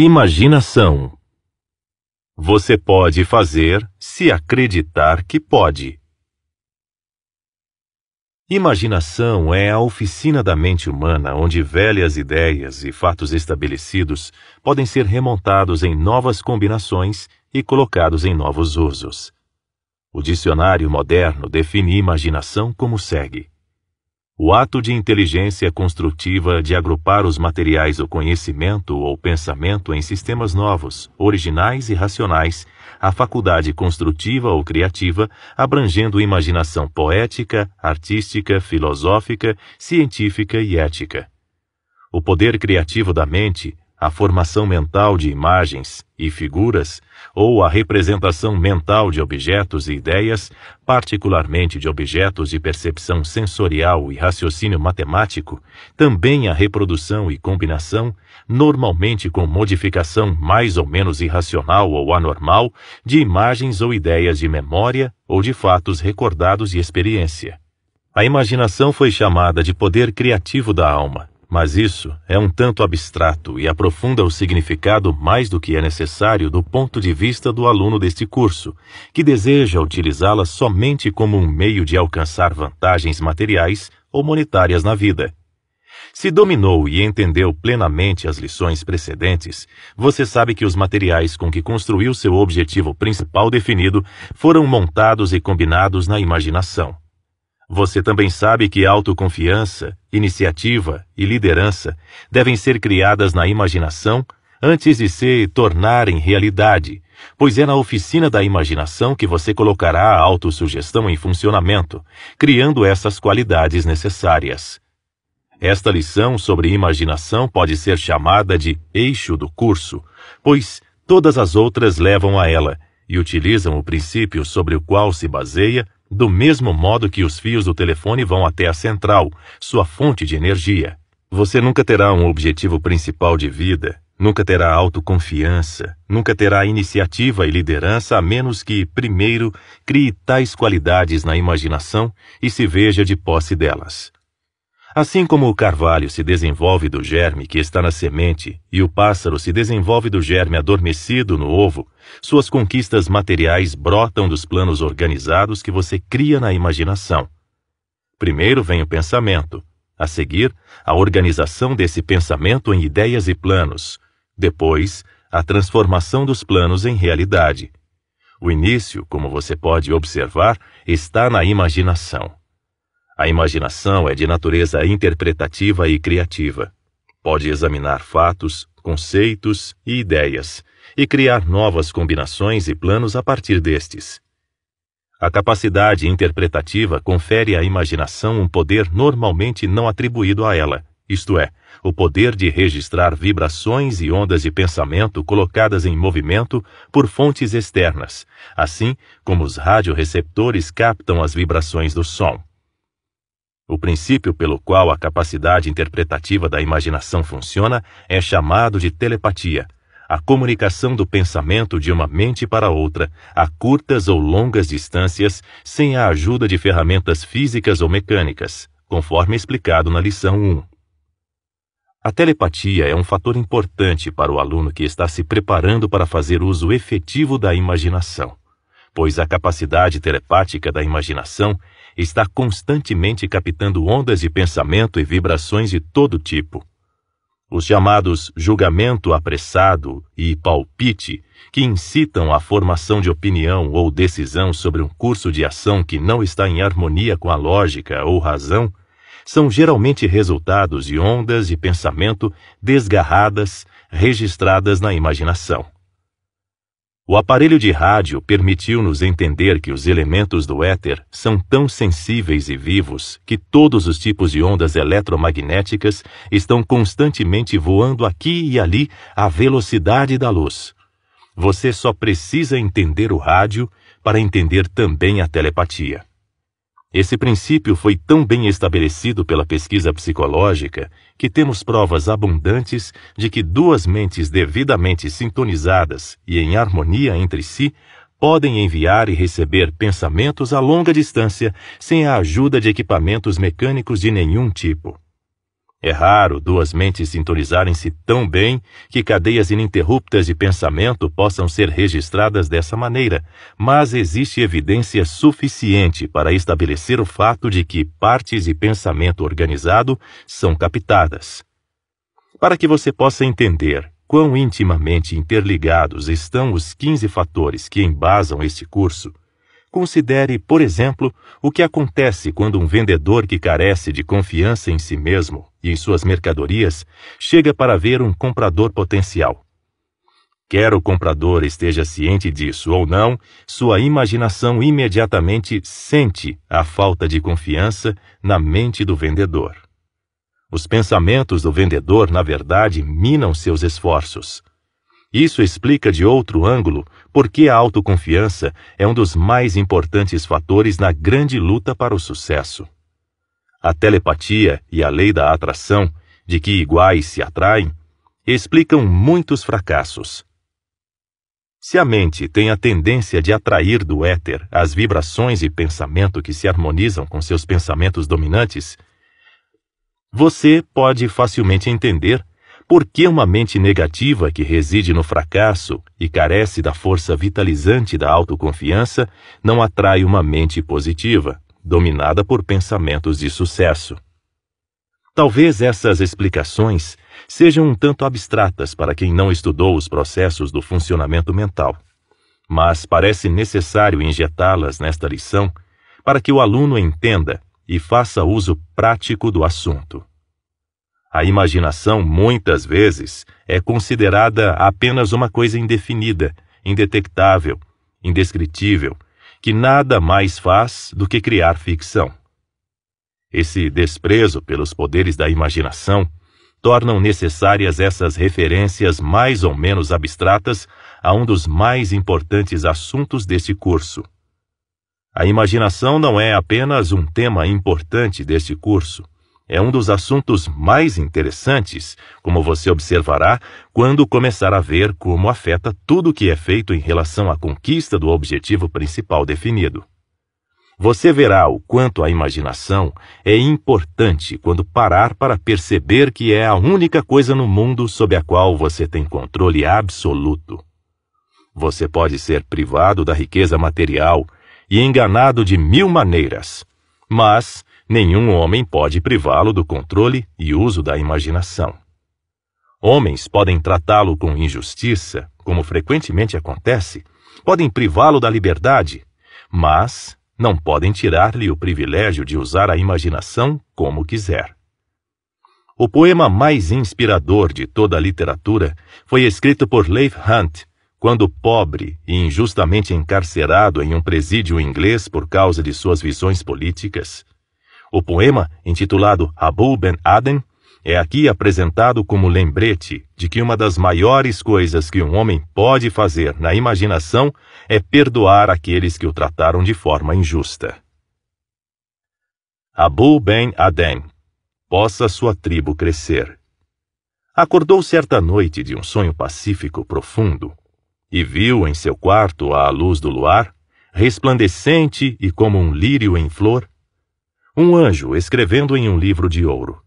Imaginação. Você pode fazer se acreditar que pode. Imaginação é a oficina da mente humana onde velhas ideias e fatos estabelecidos podem ser remontados em novas combinações e colocados em novos usos. O dicionário moderno define imaginação como segue: o ato de inteligência construtiva de agrupar os materiais do conhecimento ou pensamento em sistemas novos, originais e racionais, a faculdade construtiva ou criativa, abrangendo imaginação poética, artística, filosófica, científica e ética. O poder criativo da mente, a formação mental de imagens e figuras ou a representação mental de objetos e ideias, particularmente de objetos de percepção sensorial e raciocínio matemático, também a reprodução e combinação, normalmente com modificação mais ou menos irracional ou anormal, de imagens ou ideias de memória ou de fatos recordados e experiência. A imaginação foi chamada de poder criativo da alma mas isso é um tanto abstrato e aprofunda o significado mais do que é necessário do ponto de vista do aluno deste curso, que deseja utilizá-la somente como um meio de alcançar vantagens materiais ou monetárias na vida. Se dominou e entendeu plenamente as lições precedentes, você sabe que os materiais com que construiu seu objetivo principal definido foram montados e combinados na imaginação. Você também sabe que autoconfiança, iniciativa e liderança devem ser criadas na imaginação antes de se tornarem realidade, pois é na oficina da imaginação que você colocará a autossugestão em funcionamento, criando essas qualidades necessárias. Esta lição sobre imaginação pode ser chamada de eixo do curso, pois todas as outras levam a ela e utilizam o princípio sobre o qual se baseia do mesmo modo que os fios do telefone vão até a central, sua fonte de energia. Você nunca terá um objetivo principal de vida, nunca terá autoconfiança, nunca terá iniciativa e liderança a menos que, primeiro, crie tais qualidades na imaginação e se veja de posse delas. Assim como o carvalho se desenvolve do germe que está na semente e o pássaro se desenvolve do germe adormecido no ovo, suas conquistas materiais brotam dos planos organizados que você cria na imaginação. Primeiro vem o pensamento, a seguir, a organização desse pensamento em ideias e planos, depois, a transformação dos planos em realidade. O início, como você pode observar, está na imaginação. A imaginação é de natureza interpretativa e criativa. Pode examinar fatos, conceitos e ideias e criar novas combinações e planos a partir destes. A capacidade interpretativa confere à imaginação um poder normalmente não atribuído a ela, isto é, o poder de registrar vibrações e ondas de pensamento colocadas em movimento por fontes externas, assim como os radioreceptores captam as vibrações do som. O princípio pelo qual a capacidade interpretativa da imaginação funciona é chamado de telepatia, a comunicação do pensamento de uma mente para outra, a curtas ou longas distâncias, sem a ajuda de ferramentas físicas ou mecânicas, conforme explicado na lição 1. A telepatia é um fator importante para o aluno que está se preparando para fazer uso efetivo da imaginação, pois a capacidade telepática da imaginação está constantemente captando ondas de pensamento e vibrações de todo tipo. Os chamados julgamento apressado e palpite, que incitam à formação de opinião ou decisão sobre um curso de ação que não está em harmonia com a lógica ou razão, são geralmente resultados de ondas de pensamento desgarradas registradas na imaginação. O aparelho de rádio permitiu-nos entender que os elementos do éter são tão sensíveis e vivos que todos os tipos de ondas eletromagnéticas estão constantemente voando aqui e ali à velocidade da luz. Você só precisa entender o rádio para entender também a telepatia. Esse princípio foi tão bem estabelecido pela pesquisa psicológica que temos provas abundantes de que duas mentes devidamente sintonizadas e em harmonia entre si podem enviar e receber pensamentos a longa distância sem a ajuda de equipamentos mecânicos de nenhum tipo. É raro duas mentes sintonizarem-se tão bem que cadeias ininterruptas de pensamento possam ser registradas dessa maneira, mas existe evidência suficiente para estabelecer o fato de que partes de pensamento organizado são captadas. Para que você possa entender quão intimamente interligados estão os 15 fatores que embasam este curso, Considere, por exemplo, o que acontece quando um vendedor que carece de confiança em si mesmo e em suas mercadorias chega para ver um comprador potencial. Quer o comprador esteja ciente disso ou não, sua imaginação imediatamente sente a falta de confiança na mente do vendedor. Os pensamentos do vendedor, na verdade, minam seus esforços. Isso explica de outro ângulo porque a autoconfiança é um dos mais importantes fatores na grande luta para o sucesso. A telepatia e a lei da atração, de que iguais se atraem, explicam muitos fracassos. Se a mente tem a tendência de atrair do éter as vibrações e pensamento que se harmonizam com seus pensamentos dominantes, você pode facilmente entender porque uma mente negativa que reside no fracasso e carece da força vitalizante da autoconfiança não atrai uma mente positiva, dominada por pensamentos de sucesso. Talvez essas explicações sejam um tanto abstratas para quem não estudou os processos do funcionamento mental, mas parece necessário injetá-las nesta lição para que o aluno entenda e faça uso prático do assunto. A imaginação, muitas vezes, é considerada apenas uma coisa indefinida, indetectável, indescritível, que nada mais faz do que criar ficção. Esse desprezo pelos poderes da imaginação tornam necessárias essas referências mais ou menos abstratas a um dos mais importantes assuntos deste curso. A imaginação não é apenas um tema importante deste curso é um dos assuntos mais interessantes, como você observará quando começar a ver como afeta tudo o que é feito em relação à conquista do objetivo principal definido. Você verá o quanto a imaginação é importante quando parar para perceber que é a única coisa no mundo sobre a qual você tem controle absoluto. Você pode ser privado da riqueza material e enganado de mil maneiras, mas nenhum homem pode privá-lo do controle e uso da imaginação. Homens podem tratá-lo com injustiça, como frequentemente acontece, podem privá-lo da liberdade, mas não podem tirar-lhe o privilégio de usar a imaginação como quiser. O poema mais inspirador de toda a literatura foi escrito por Leif Hunt, quando pobre e injustamente encarcerado em um presídio inglês por causa de suas visões políticas, o poema, intitulado Abu Ben Aden, é aqui apresentado como lembrete de que uma das maiores coisas que um homem pode fazer na imaginação é perdoar aqueles que o trataram de forma injusta. Abu Ben Aden, possa sua tribo crescer. Acordou certa noite de um sonho pacífico profundo e viu em seu quarto, à luz do luar, resplandecente e como um lírio em flor, um anjo escrevendo em um livro de ouro.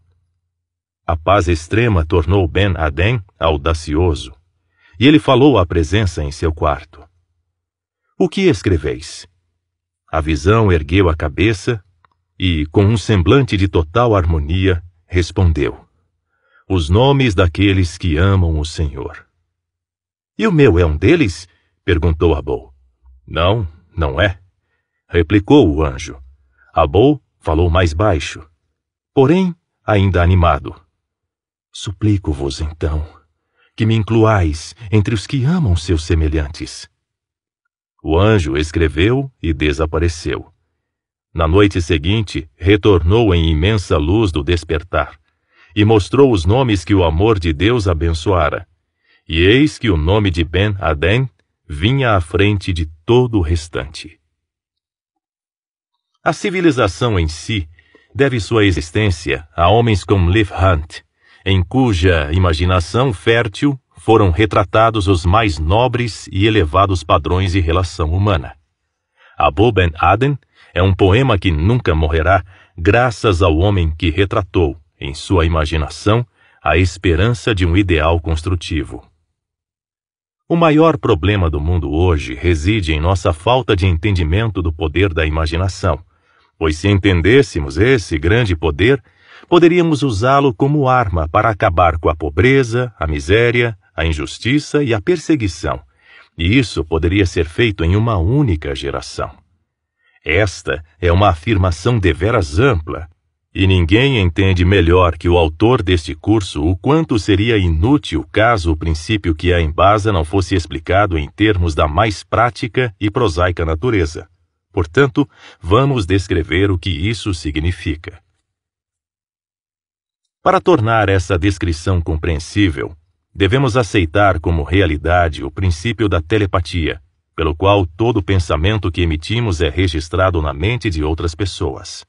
A paz extrema tornou Ben Adem audacioso, e ele falou à presença em seu quarto. O que escreveis? A visão ergueu a cabeça e, com um semblante de total harmonia, respondeu: Os nomes daqueles que amam o Senhor. E o meu é um deles? perguntou Abou. Não, não é, replicou o anjo. Abou Falou mais baixo, porém ainda animado. Suplico-vos, então, que me incluais entre os que amam seus semelhantes. O anjo escreveu e desapareceu. Na noite seguinte, retornou em imensa luz do despertar e mostrou os nomes que o amor de Deus abençoara. E eis que o nome de Ben-Aden vinha à frente de todo o restante. A civilização em si deve sua existência a homens como Leif Hunt, em cuja imaginação fértil foram retratados os mais nobres e elevados padrões de relação humana. A Ben Aden é um poema que nunca morrerá graças ao homem que retratou, em sua imaginação, a esperança de um ideal construtivo. O maior problema do mundo hoje reside em nossa falta de entendimento do poder da imaginação, pois se entendêssemos esse grande poder, poderíamos usá-lo como arma para acabar com a pobreza, a miséria, a injustiça e a perseguição, e isso poderia ser feito em uma única geração. Esta é uma afirmação deveras ampla, e ninguém entende melhor que o autor deste curso o quanto seria inútil caso o princípio que a embasa não fosse explicado em termos da mais prática e prosaica natureza. Portanto, vamos descrever o que isso significa. Para tornar essa descrição compreensível, devemos aceitar como realidade o princípio da telepatia, pelo qual todo pensamento que emitimos é registrado na mente de outras pessoas.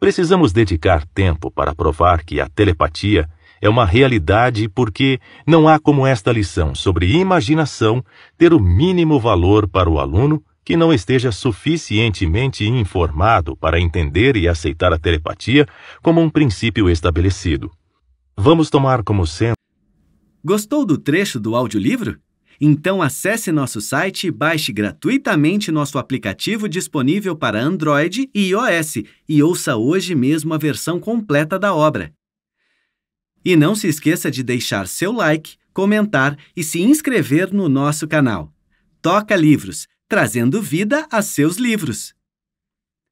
Precisamos dedicar tempo para provar que a telepatia é uma realidade porque não há como esta lição sobre imaginação ter o mínimo valor para o aluno que não esteja suficientemente informado para entender e aceitar a telepatia como um princípio estabelecido. Vamos tomar como sendo. Gostou do trecho do audiolivro? Então acesse nosso site e baixe gratuitamente nosso aplicativo disponível para Android e iOS e ouça hoje mesmo a versão completa da obra. E não se esqueça de deixar seu like, comentar e se inscrever no nosso canal. Toca Livros! trazendo vida a seus livros.